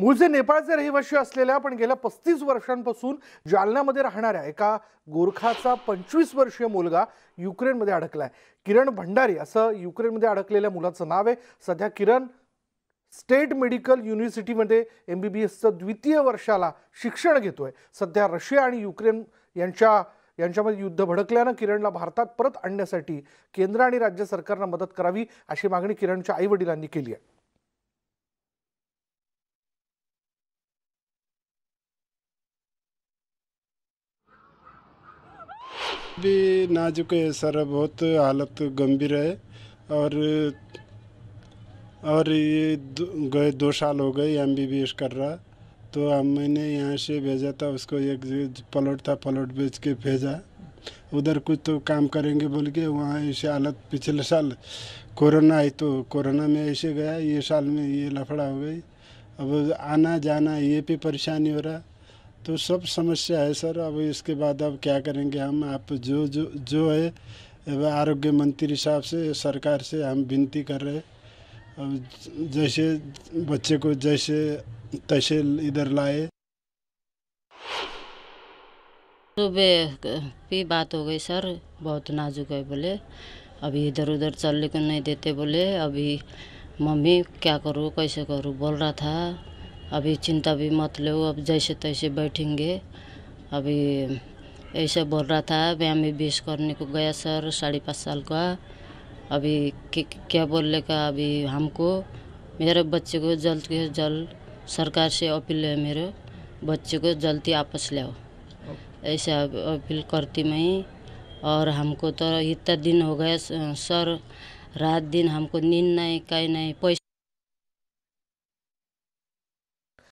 मूळचे नेपाळचे रहिवाशी असलेल्या पण गेल्या पस्तीस वर्षांपासून जालन्यामध्ये राहणाऱ्या एका गोरखाचा पंचवीस वर्षीय मुलगा युक्रेनमध्ये अडकला आहे किरण भंडारी असं युक्रेनमध्ये अडकलेल्या मुलाचं नाव आहे सध्या किरण स्टेट मेडिकल युनिव्हर्सिटीमध्ये एम बी बी एसचं द्वितीय वर्षाला शिक्षण घेतो आहे सध्या रशिया आणि युक्रेन यांच्या यांच्यामध्ये युद्ध भडकल्यानं किरणला भारतात परत आणण्यासाठी केंद्र आणि राज्य सरकारनं मदत करावी अशी मागणी किरणच्या आईवडिलांनी केली आहे भी नाजुक है सर बहुत हालत गंभीर है और और ये गए दो साल हो गए एम बी बी एस कर रहा तो अब मैंने यहाँ से भेजा था उसको एक प्लॉट था प्लॉट बेच के भेजा उधर कुछ तो काम करेंगे बोल के वहाँ ऐसे हालत पिछले साल कोरोना आई तो कोरोना में ऐसे गया ये साल में ये लफड़ा हो गई अब आना जाना ये भी परेशानी हो रहा तो सब समस्या है सर अब इसके बाद अब क्या करेंगे हम आप जो जो जो है अब आरोग्य मंत्री साहब से सरकार से हम विनती कर रहे अब जैसे बच्चे को जैसे तैसे इधर लाए सुबह की बात हो गई सर बहुत नाजुक है बोले अभी इधर उधर चलने को नहीं देते बोले अभी मम्मी क्या करूँ कैसे करूँ बोल रहा था अभी चिंता भी मत लो अब जैसे तैसे बैठेंगे अभी ऐसे बोल रहा था व्यायाम बीस करने को गया सर साढ़े पाँच साल का अभी क्या ले का अभी हमको मेरे बच्चे को जल्द के जल्द सरकार से अपील है मेरे बच्चे को जल्दी आपस ले आओ अपील करती मैं और हमको तो इतना दिन हो गया सर रात दिन हमको नींद नहीं कहीं नहीं पैसा